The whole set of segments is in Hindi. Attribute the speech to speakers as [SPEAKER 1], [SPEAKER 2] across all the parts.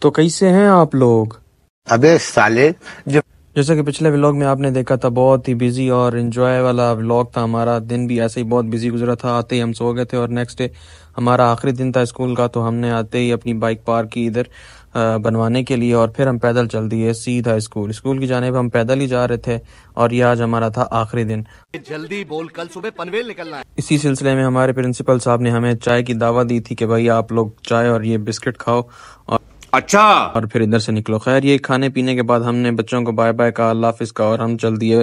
[SPEAKER 1] तो कैसे हैं आप लोग अबे साले जब जैसा कि पिछले व्लॉग में आपने देखा था बहुत ही बिजी और एंजॉय वाला व्लॉग था हमारा दिन भी ऐसे ही बहुत बिजी गुजरा था आते ही हम सो गए थे और नेक्स्ट डे हमारा आखिरी दिन था स्कूल का तो हमने आते ही अपनी बाइक पार्क की इधर बनवाने के लिए और फिर हम पैदल चल दिए सीधा स्कूल स्कूल की पर हम पैदल ही जा रहे थे और ये आज हमारा था आखिरी दिन जल्दी बोल कल सुबह पनवेल निकलना है इसी सिलसिले में हमारे प्रिंसिपल साहब ने हमें चाय की दावा दी थी कि भाई आप लोग चाय और ये बिस्किट खाओ और अच्छा और फिर इधर से निकलो खैर ये खाने पीने के बाद हमने बच्चों को बाय बाय कहा अल्लाह हाफिज का और हम चल दिए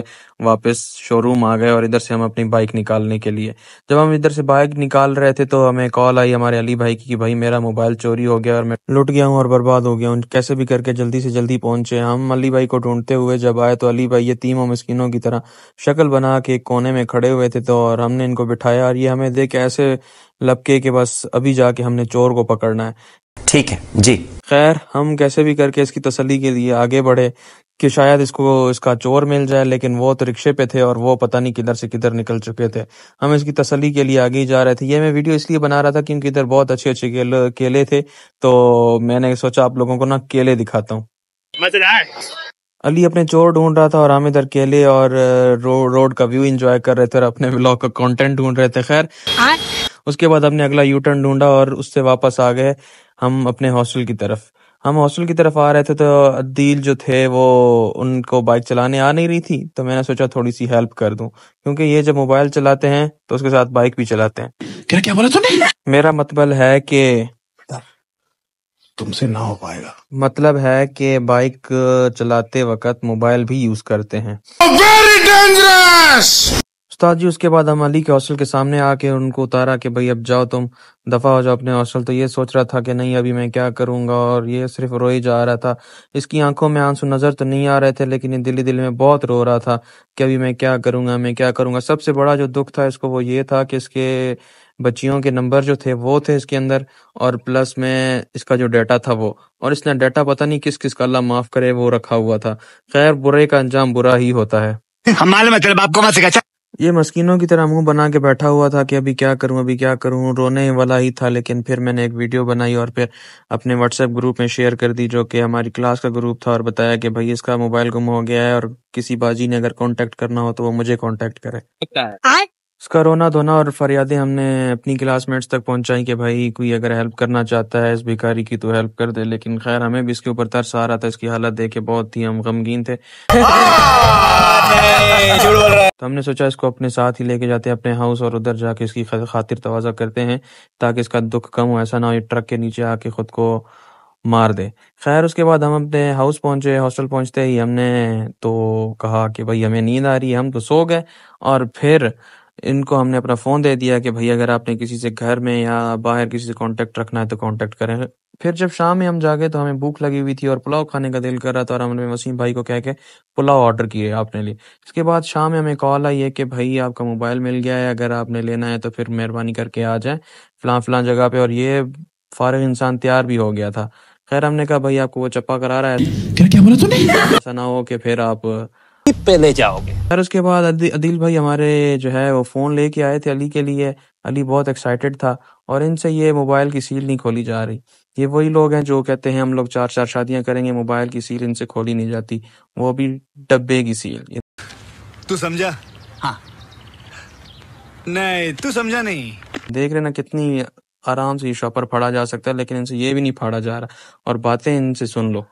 [SPEAKER 1] वापस शोरूम आ गए और इधर से हम अपनी बाइक निकालने के लिए जब हम इधर से बाइक निकाल रहे थे तो हमें कॉल आई हमारे अली भाई की कि भाई मेरा मोबाइल चोरी हो गया और मैं लुट गया हूँ और बर्बाद हो गया हूँ कैसे भी करके जल्दी से जल्दी पहुंचे हम अली भाई को ढूंढते हुए जब आए तो अली भाई ये तीनों मस्किनों की तरह शक्ल बना के कोने में खड़े हुए थे तो और हमने इनको बिठाया और ये हमें देख ऐसे लपके के बस अभी जाके हमने चोर को पकड़ना है ठीक है जी खैर हम कैसे भी करके इसकी तसली के लिए आगे बढ़े कि शायद इसको इसका चोर मिल जाए लेकिन वो तो रिक्शे पे थे और वो पता नहीं किधर से किधर निकल चुके थे हम इसकी तसली के लिए आगे जा रहे थे ये मैं वीडियो इसलिए बना रहा था क्योंकि इधर बहुत अच्छे अच्छे केले केले थे तो मैंने सोचा आप लोगों को ना केले दिखाता हूँ अली अपने चोर ढूंढ रहा था और हम इधर केले और रो, रोड का व्यू इंजॉय कर रहे थे और अपने ब्लॉग का कॉन्टेंट ढूंढ रहे थे खैर हाँ। उसके बाद हमने अगला यू टर्न ढूंढा और उससे वापस आ गए हम अपने हॉस्टल की तरफ हम हॉस्टल की तरफ आ रहे थे तो अदील जो थे वो उनको बाइक चलाने आ नहीं रही थी तो मैंने सोचा थोड़ी सी हेल्प कर दूं क्योंकि ये जब मोबाइल चलाते हैं तो उसके साथ बाइक भी चलाते हैं क्या क्या बोला तूने मेरा मतलब है कि तुमसे ना हो पाएगा मतलब है कि बाइक चलाते वक्त मोबाइल भी यूज करते हैं वेरी डेंजरस उस्ताद जी उसके बाद हम अली के हॉस्टल के सामने आके उनको उतारा कि भाई अब जाओ तुम दफ़ा हो जाओ अपने हॉस्टल तो ये सोच रहा था कि नहीं अभी मैं क्या करूंगा और ये सिर्फ रो ही जा रहा था इसकी आंखों में आंसू नज़र तो नहीं आ रहे थे लेकिन ये दिली दिल में बहुत रो रहा था कि अभी मैं क्या करूंगा मैं क्या करूंगा सबसे बड़ा जो दुख था इसको वो ये था कि इसके बच्चियों के नंबर जो थे वो थे इसके अंदर और प्लस में इसका जो डाटा था वो और इसने डाटा पता नहीं किस किस का अल्लाह माफ़ करे वो रखा हुआ था खैर बुरे का अंजाम बुरा ही होता है हमारे मतलब आपको मत सिखा ये मस्किनों की तरह मुंह बना के बैठा हुआ था कि अभी क्या करूं अभी क्या करूं रोने वाला ही था लेकिन फिर मैंने एक वीडियो बनाई और फिर अपने व्हाट्सएप ग्रुप में शेयर कर दी जो कि हमारी क्लास का ग्रुप था और बताया कि भाई इसका मोबाइल गुम हो गया है और किसी बाजी ने अगर कॉन्टेक्ट करना हो तो वो मुझे कॉन्टेक्ट करे उसका रोना धोना और फरियादें हमने अपनी क्लासमेट्स तक पहुंचाई कि भाई कोई अगर हेल्प करना चाहता है इस भिखारी की तो हेल्प कर दे लेकिन खैर हमें भी इसके ऊपर तरस आ रहा था इसकी हालत देख के बहुत ही हम गमगीन थे तो हमने सोचा इसको अपने साथ ही लेके जाते हैं अपने हाउस और उधर जाके इसकी खातिर तोज़ा करते हैं ताकि इसका दुख कम हो ऐसा ना हो ये ट्रक के नीचे आके खुद को मार दे खैर उसके बाद हम अपने हाउस पहुंचे हॉस्टल पहुंचते ही हमने तो कहा कि भाई हमें नींद आ रही है हम तो सो गए और फिर इनको हमने अपना फ़ोन दे दिया कि भाई अगर आपने किसी से घर में या बाहर किसी से कांटेक्ट रखना है तो कांटेक्ट करें फिर जब शाम में हम जागे तो हमें भूख लगी हुई थी और पुलाव खाने का दिल कर रहा था और हमने वसीम भाई को कह के पुलाव ऑर्डर किए आपने लिए इसके बाद शाम में हमें कॉल आई है कि भाई आपका मोबाइल मिल गया है अगर आपने लेना है तो फिर मेहरबानी करके आ जाए फलां फलां जगह पर और ये फारग इंसान तैयार भी हो गया था खैर हमने कहा भाई आपको वो चप्पा करा रहा है ऐसा ना हो कि फिर आप पे ले जाओगे सर उसके बाद अदिल भाई हमारे जो है वो फ़ोन लेके आए थे अली के लिए अली बहुत एक्साइटेड था और इनसे ये मोबाइल की सील नहीं खोली जा रही ये वही लोग हैं जो कहते हैं हम लोग चार चार शादियां करेंगे मोबाइल की सील इनसे खोली नहीं जाती वो भी डब्बे की सील तू समझा हाँ नहीं तू समझा नहीं देख रहे ना कितनी आराम से ये शॉपर फाड़ा जा सकता है लेकिन इनसे ये भी नहीं फाड़ा जा रहा और बातें इनसे सुन लो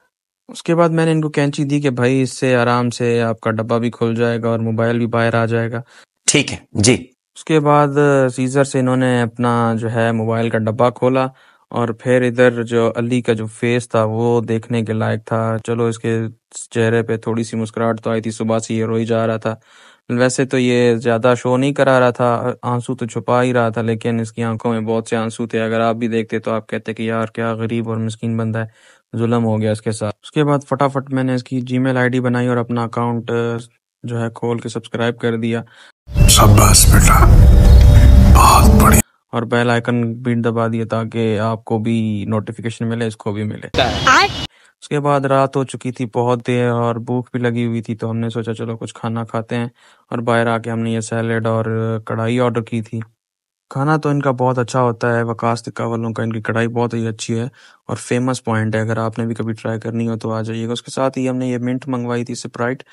[SPEAKER 1] उसके बाद मैंने इनको कैंची दी कि भाई इससे आराम से आपका डब्बा भी खुल जाएगा और मोबाइल भी बाहर आ जाएगा। ठीक है, जी। उसके बाद सीज़र से इन्होंने अपना जो है मोबाइल का डब्बा खोला और फिर इधर जो अली का जो फ़ेस था वो देखने के लायक था। चलो इसके चेहरे पे थोड़ी-सी मुस्कुराहट तो आई थी, सुबह से ये रो ही जा रहा था। वैसे तो ये ज़्यादा शो नहीं करा रहा था आंसू तो छुपा ही रहा था लेकिन इसकी आंखों में बहुत से आंसू थे अगर आप भी देखते तो आप कहते कि यार क्या गरीब और मस्किन बंदा है जुलम हो गया इसके साथ उसके बाद फटाफट मैंने इसकी आई डी बनाई और अपना अकाउंट जो है खोल के सब्सक्राइब कर दिया बेटा बहुत बढ़िया और बेल आइकन भी दबा दिया ताकि आपको भी नोटिफिकेशन मिले इसको भी मिले उसके बाद रात हो चुकी थी बहुत देर और भूख भी लगी हुई थी तो हमने सोचा चलो कुछ खाना खाते हैं और बाहर आके हमने ये सैलड और कढ़ाई ऑर्डर की थी खाना तो इनका बहुत अच्छा होता है वकास तिक्का वालों का इनकी कढ़ाई बहुत ही अच्छी है और फेमस पॉइंट है अगर आपने भी कभी ट्राई करनी हो तो आ जाइएगा उसके साथ ही हमने ये मिंट मंगवाई थी स्प्राइट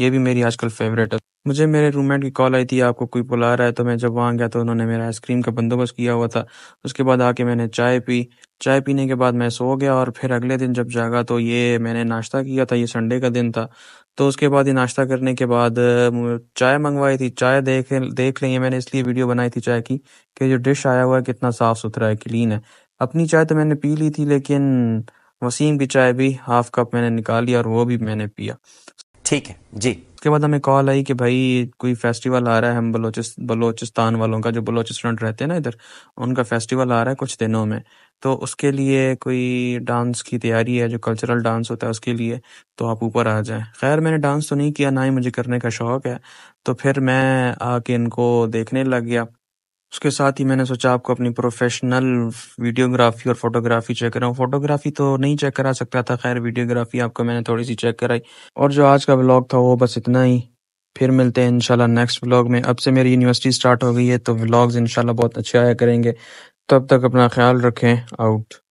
[SPEAKER 1] ये भी मेरी आजकल फेवरेट है मुझे मेरे रूममेट की कॉल आई थी, आपको कोई बुला रहा है तो मैं जब वहाँ गया तो उन्होंने मेरा आइसक्रीम का बंदोबस्त किया हुआ था। उसके बाद आके मैंने चाय पी। चाय पीने के बाद मैं सो गया और फिर अगले दिन जब जागा तो ये मैंने नाश्ता किया था, ये संडे का दिन था। तो उसके बाद ये नाश्ता करने के बाद चाय मंगवाई थी, चाय देख देख रही है मैंने इसलिए वीडियो बनाई थी चाय की कि जो डिश आया हुआ है कितना साफ़-सुथरा है, क्लीन है। अपनी चाय तो मैंने पी ली थी लेकिन वसीम की चाय भी हाफ़ कप मैंने निकाली और वो भी मैंने पिया। ठीक है, जी। उसके बाद हमें कॉल आई कि भाई कोई फेस्टिवल आ रहा है हम बलोचिस बलोचिस्तान वालों का जो बलोचिस्तान रहते हैं ना इधर उनका फेस्टिवल आ रहा है कुछ दिनों में तो उसके लिए कोई डांस की तैयारी है जो कल्चरल डांस होता है उसके लिए तो आप ऊपर आ जाएं खैर मैंने डांस तो नहीं किया ना ही मुझे करने का शौक़ है तो फिर मैं आके इनको देखने लग गया उसके साथ ही मैंने सोचा आपको अपनी प्रोफेशनल वीडियोग्राफ़ी और फ़ोटोग्राफ़ी चेक कराऊँ। फ़ोटोग्राफ़ी तो नहीं चेक करा सकता था खैर वीडियोग्राफ़ी आपको मैंने थोड़ी-सी चेक कराई और जो आज का ब्लॉग था वो बस इतना ही। फिर मिलते हैं इनशाला नेक्स्ट ब्लॉग में। अब से मेरी यूनिवर्सिटी स्टार्ट हो गई है तो ब्लॉग्स इनशाला बहुत अच्छे आया करेंगे। तब तक अपना ख्याल रखें। आउट।